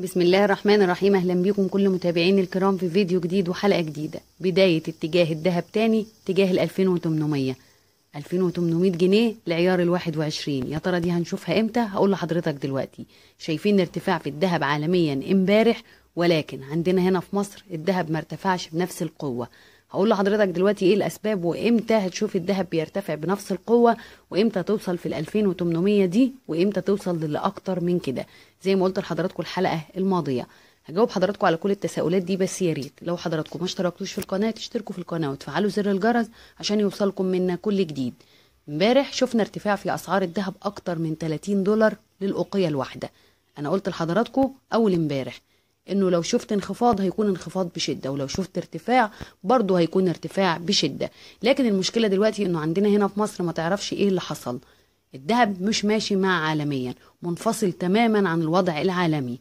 بسم الله الرحمن الرحيم اهلا بيكم كل متابعين الكرام في فيديو جديد وحلقه جديده بدايه اتجاه الذهب تاني تجاه ال 2800 2800 جنيه لعيار ال 21 يا ترى دي هنشوفها امتى هقول لحضرتك دلوقتي شايفين ارتفاع في الذهب عالميا امبارح ولكن عندنا هنا في مصر الذهب ما ارتفعش بنفس القوه هقول لحضرتك دلوقتي ايه الاسباب وامتى هتشوف الذهب بيرتفع بنفس القوه وامتى توصل في ال 2800 دي وامتى توصل لاكتر من كده زي ما قلت لحضراتكم الحلقه الماضيه هجاوب حضراتكم على كل التساؤلات دي بس يا ريت لو حضراتكم ما اشتركتوش في القناه تشتركوا في القناه وتفعلوا زر الجرس عشان يوصلكم منا كل جديد امبارح شفنا ارتفاع في اسعار الذهب اكتر من 30 دولار للاوقيه الواحده انا قلت لحضراتكم اول امبارح انه لو شفت انخفاض هيكون انخفاض بشده ولو شفت ارتفاع برضه هيكون ارتفاع بشده لكن المشكله دلوقتي انه عندنا هنا في مصر ما تعرفش ايه اللي حصل الذهب مش ماشي مع عالميا منفصل تماما عن الوضع العالمي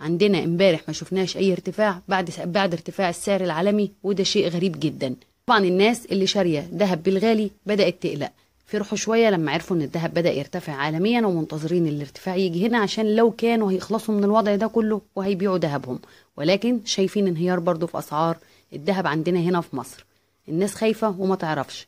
عندنا امبارح ما شفناش اي ارتفاع بعد بعد ارتفاع السعر العالمي وده شيء غريب جدا طبعا الناس اللي شاريه ذهب بالغالي بدات تقلق فرحوا شويه لما عرفوا ان الذهب بدا يرتفع عالميا ومنتظرين الارتفاع يجي هنا عشان لو كانوا هيخلصوا من الوضع ده كله وهيبيعوا ذهبهم ولكن شايفين انهيار برضه في اسعار الذهب عندنا هنا في مصر الناس خايفه وما تعرفش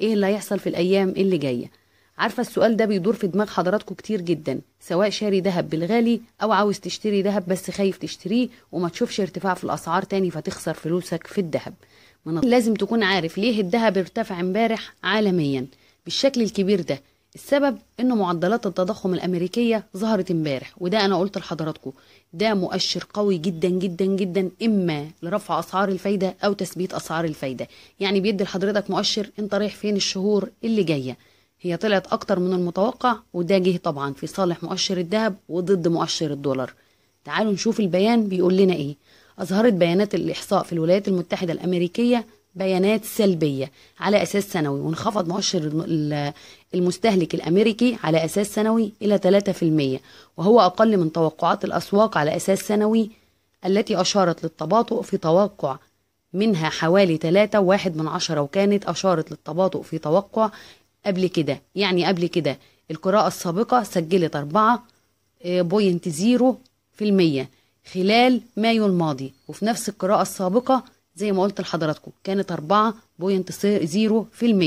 ايه اللي هيحصل في الايام اللي جايه عارفه السؤال ده بيدور في دماغ حضراتكم كتير جدا سواء شاري ذهب بالغالي او عاوز تشتري ذهب بس خايف تشتريه وما تشوفش ارتفاع في الاسعار تاني فتخسر فلوسك في الذهب لازم تكون عارف ليه الذهب ارتفع امبارح عالميا بالشكل الكبير ده السبب ان معدلات التضخم الامريكيه ظهرت امبارح وده انا قلت لحضراتكم ده مؤشر قوي جدا جدا جدا اما لرفع اسعار الفايده او تثبيت اسعار الفايده يعني بيدي لحضرتك مؤشر انت رايح فين الشهور اللي جايه هي طلعت اكتر من المتوقع وده جه طبعا في صالح مؤشر الذهب وضد مؤشر الدولار تعالوا نشوف البيان بيقول لنا ايه اظهرت بيانات الاحصاء في الولايات المتحده الامريكيه بيانات سلبية على أساس سنوي وانخفض مؤشر المستهلك الأمريكي على أساس سنوي إلى 3% وهو أقل من توقعات الأسواق على أساس سنوي التي أشارت للتباطؤ في توقع منها حوالي 3.1 من عشرة وكانت أشارت للتباطؤ في توقع قبل كده يعني قبل كده القراءة السابقة سجلت 4.0% آه، خلال مايو الماضي وفي نفس القراءة السابقة زي ما قلت لحضراتكم كانت 4.0%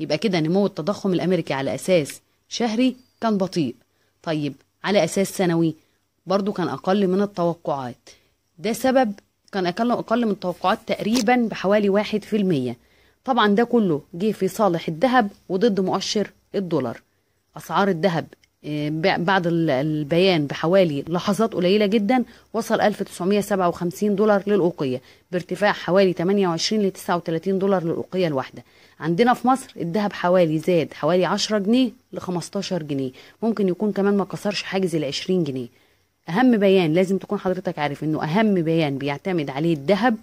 يبقى كده نمو التضخم الأمريكي على أساس شهري كان بطيء طيب على أساس سنوي برضو كان أقل من التوقعات ده سبب كان أقل أقل من التوقعات تقريبا بحوالي واحد في المية طبعا ده كله جه في صالح الذهب وضد مؤشر الدولار أسعار الذهب بعد البيان بحوالي لحظات قليلة جدا وصل 1957 دولار للأوقية بارتفاع حوالي 28 ل 39 دولار للأوقية الواحدة عندنا في مصر الذهب حوالي زاد حوالي 10 جنيه ل 15 جنيه ممكن يكون كمان ما كسرش حاجز ال 20 جنيه أهم بيان لازم تكون حضرتك عارف إنه أهم بيان بيعتمد عليه الذهب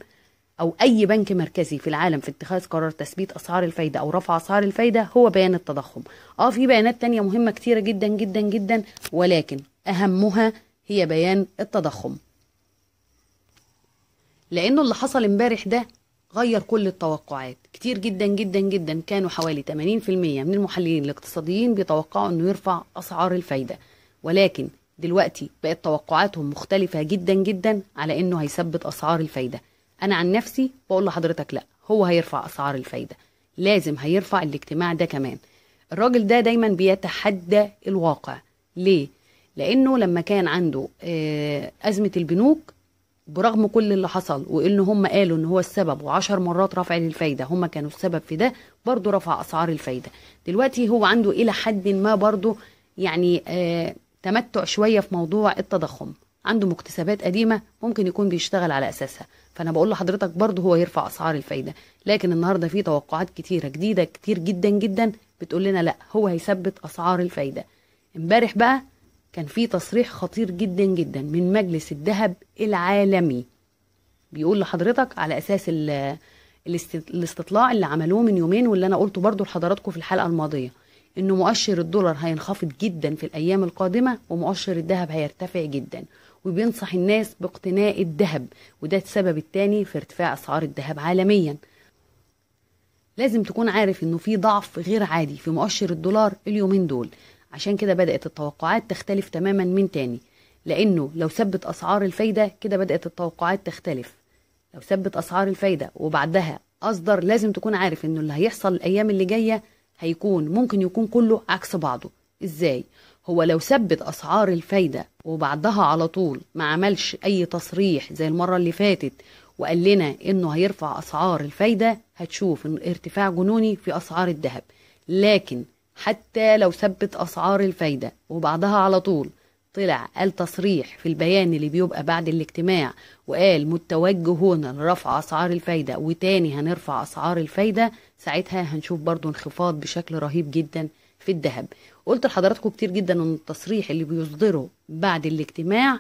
أو أي بنك مركزي في العالم في اتخاذ قرار تثبيت أسعار الفايدة أو رفع أسعار الفايدة هو بيان التضخم آه في بيانات تانية مهمة كتيرة جدا جدا جدا ولكن أهمها هي بيان التضخم لأنه اللي حصل امبارح ده غير كل التوقعات كتير جدا جدا جدا كانوا حوالي 80% من المحللين الاقتصاديين بيتوقعوا انه يرفع اسعار الفايده ولكن دلوقتي بقت توقعاتهم مختلفة جدا جدا على انه هيثبت اسعار الفايدة انا عن نفسي بقول لحضرتك لا هو هيرفع اسعار الفايده لازم هيرفع الاجتماع ده كمان الراجل ده دايما بيتحدى الواقع ليه لانه لما كان عنده آه، ازمه البنوك برغم كل اللي حصل وان هم قالوا ان هو السبب وعشر مرات رفع للفايده هم كانوا السبب في ده برضه رفع اسعار الفايده دلوقتي هو عنده الى حد ما برضه يعني آه، تمتع شويه في موضوع التضخم عنده مكتسبات قديمه ممكن يكون بيشتغل على اساسها فانا بقول لحضرتك برضه هو يرفع اسعار الفايده لكن النهارده في توقعات كتيره جديده كتير جدا جدا بتقول لنا لا هو هيثبت اسعار الفايده امبارح بقى كان في تصريح خطير جدا جدا من مجلس الذهب العالمي بيقول لحضرتك على اساس الاستطلاع اللي عملوه من يومين واللي انا قلته برضه لحضراتكم في الحلقه الماضيه انه مؤشر الدولار هينخفض جدا في الايام القادمه ومؤشر الذهب هيرتفع جدا وبينصح الناس باقتناء الذهب وده السبب الثاني في ارتفاع اسعار الذهب عالميا لازم تكون عارف انه في ضعف غير عادي في مؤشر الدولار اليومين دول عشان كده بدات التوقعات تختلف تماما من تاني لانه لو ثبت اسعار الفايده كده بدات التوقعات تختلف لو ثبت اسعار الفايده وبعدها اصدر لازم تكون عارف انه اللي هيحصل الايام اللي جايه هيكون ممكن يكون كله عكس بعضه ازاي هو لو ثبت اسعار الفايده وبعدها على طول ما عملش اي تصريح زي المره اللي فاتت وقال لنا انه هيرفع اسعار الفايده هتشوف ان ارتفاع جنوني في اسعار الذهب لكن حتى لو ثبت اسعار الفايده وبعدها على طول طلع قال تصريح في البيان اللي بيبقى بعد الاجتماع وقال متوجه هنا لرفع اسعار الفايده وتاني هنرفع اسعار الفايده ساعتها هنشوف برضو انخفاض بشكل رهيب جدا في الذهب قلت لحضراتكم كتير جدا ان التصريح اللي بيصدره بعد الاجتماع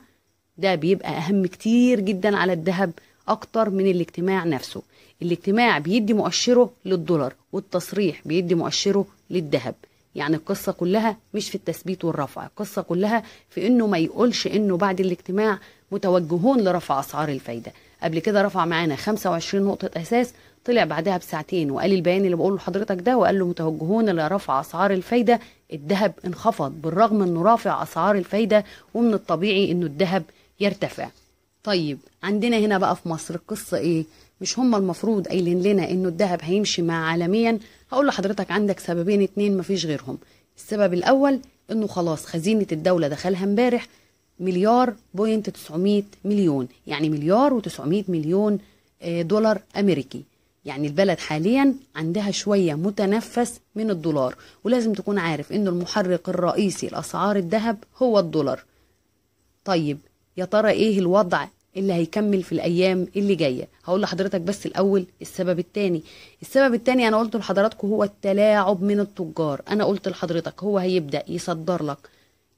ده بيبقى اهم كتير جدا على الذهب اكتر من الاجتماع نفسه الاجتماع بيدي مؤشره للدولار والتصريح بيدي مؤشره للذهب يعني القصة كلها مش في التثبيت والرفع القصة كلها في انه ما يقولش انه بعد الاجتماع متوجهون لرفع اسعار الفايدة قبل كده رفع معانا 25 نقطة اساس طلع بعدها بساعتين وقال البيان اللي بقوله لحضرتك ده وقال له متوجهون لرفع اسعار الفايده الذهب انخفض بالرغم انه رافع اسعار الفايده ومن الطبيعي انه الذهب يرتفع طيب عندنا هنا بقى في مصر القصه ايه مش هم المفروض قايلين لنا انه الذهب هيمشي مع عالميا هقول لحضرتك عندك سببين اتنين مفيش غيرهم السبب الاول انه خلاص خزينه الدوله دخلها امبارح مليار بوينت 900 مليون يعني مليار و900 مليون آه، دولار امريكي يعني البلد حاليا عندها شوية متنفس من الدولار ولازم تكون عارف ان المحرك الرئيسي لأسعار الذهب هو الدولار طيب يا ترى إيه الوضع اللي هيكمل في الأيام اللي جاية هقول لحضرتك بس الأول السبب التاني السبب التاني أنا قلت لحضراتكم هو التلاعب من التجار أنا قلت لحضرتك هو هيبدأ يصدر لك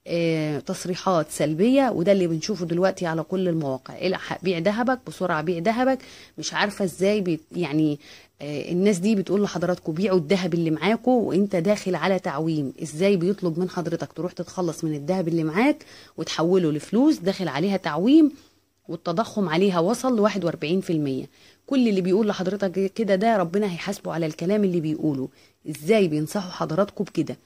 آه، تصريحات سلبية وده اللي بنشوفه دلوقتي على كل المواقع الحق إيه، بيع ذهبك بسرعة بيع ذهبك مش عارفة ازاي يعني آه، الناس دي بتقول لحضراتكم بيعوا الذهب اللي معاكم وانت داخل على تعويم ازاي بيطلب من حضرتك تروح تتخلص من الذهب اللي معاك وتحوله لفلوس داخل عليها تعويم والتضخم عليها وصل في 41% كل اللي بيقول لحضرتك كده ده ربنا هيحاسبه على الكلام اللي بيقوله ازاي بينصحوا حضراتكم بكده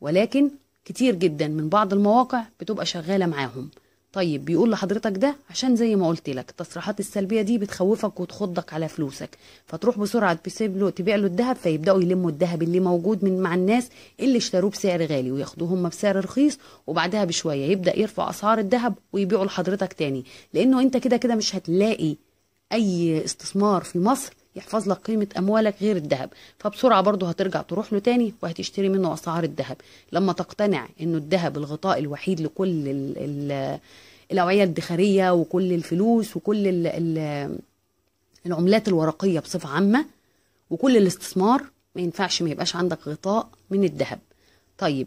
ولكن كتير جدا من بعض المواقع بتبقى شغاله معاهم طيب بيقول لحضرتك ده عشان زي ما قلت لك التصريحات السلبيه دي بتخوفك وتخضك على فلوسك فتروح بسرعه تسيب له تبيع له الذهب فيبداوا يلموا الذهب اللي موجود من مع الناس اللي اشتروه بسعر غالي وياخدوهم هم بسعر رخيص وبعدها بشويه يبدا يرفع اسعار الذهب ويبيعه لحضرتك تاني لانه انت كده كده مش هتلاقي اي استثمار في مصر يحفظ لك قيمة أموالك غير الذهب فبسرعة برضه هترجع تروح له تاني وهتشتري منه أسعار الذهب لما تقتنع إنه الذهب الغطاء الوحيد لكل الـ الـ الأوعية الادخارية وكل الفلوس وكل الـ الـ العملات الورقية بصفة عامة وكل الاستثمار ما ينفعش ما يبقاش عندك غطاء من الذهب طيب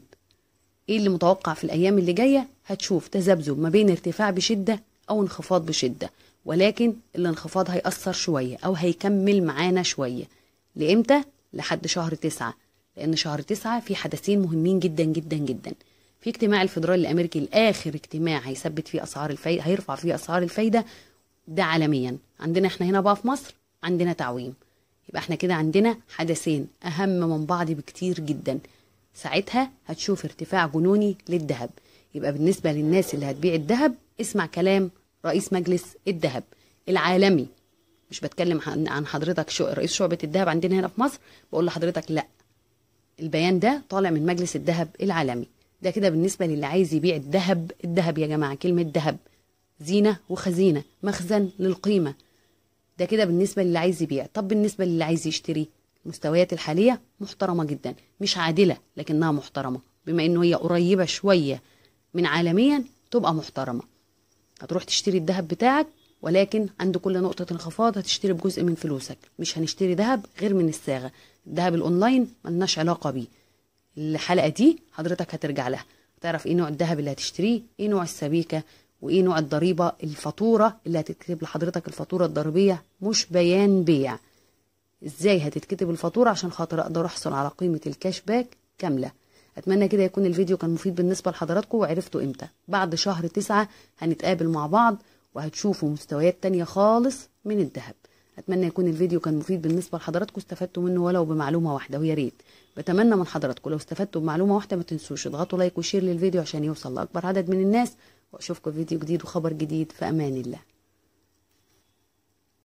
ايه اللي متوقع في الايام اللي جايه هتشوف تذبذب ما بين ارتفاع بشده او انخفاض بشده ولكن الانخفاض هيأثر شوية أو هيكمل معانا شوية لإمتى؟ لحد شهر تسعة لأن شهر تسعة في حدثين مهمين جدا جدا جدا في اجتماع الفيدرالي الأمريكي الآخر اجتماع هيثبت فيه أسعار الفايدة هيرفع فيه أسعار الفايدة ده عالميا عندنا احنا هنا بقى في مصر عندنا تعويم يبقى احنا كده عندنا حدثين أهم من بعض بكتير جدا ساعتها هتشوف ارتفاع جنوني للذهب يبقى بالنسبة للناس اللي هتبيع الذهب اسمع كلام رئيس مجلس الذهب العالمي مش بتكلم عن حضرتك شو رئيس شعبة الذهب عندنا هنا في مصر بقول لحضرتك لا البيان ده طالع من مجلس الذهب العالمي ده كده بالنسبة للي عايز يبيع الذهب الذهب يا جماعة كلمة ذهب زينة وخزينة مخزن للقيمة ده كده بالنسبة للي عايز يبيع طب بالنسبة للي عايز يشتري المستويات الحالية محترمة جدا مش عادلة لكنها محترمة بما انه هي قريبة شوية من عالميا تبقى محترمة هتروح تشتري الذهب بتاعك ولكن عند كل نقطة انخفاض هتشتري بجزء من فلوسك مش هنشتري ذهب غير من الساغة الذهب الأونلاين ملناش علاقة بيه الحلقة دي حضرتك هترجع لها تعرف ايه نوع الذهب اللي هتشتريه ايه نوع السبيكة وايه نوع الضريبة الفاتورة اللي هتتكتب لحضرتك الفاتورة الضريبية مش بيان بيع ازاي هتتكتب الفاتورة عشان خاطر اقدر احصل على قيمة الكاش باك كاملة اتمنى كده يكون الفيديو كان مفيد بالنسبه لحضراتكم وعرفتوا امتى بعد شهر تسعة هنتقابل مع بعض وهتشوفوا مستويات تانية خالص من الذهب اتمنى يكون الفيديو كان مفيد بالنسبه لحضراتكم استفدتوا منه ولو بمعلومه واحده ويا ريت بتمنى من حضراتكم لو استفدتوا بمعلومه واحده ما تنسوش اضغطوا لايك وشير للفيديو عشان يوصل لاكبر عدد من الناس واشوفكم فيديو جديد وخبر جديد في امان الله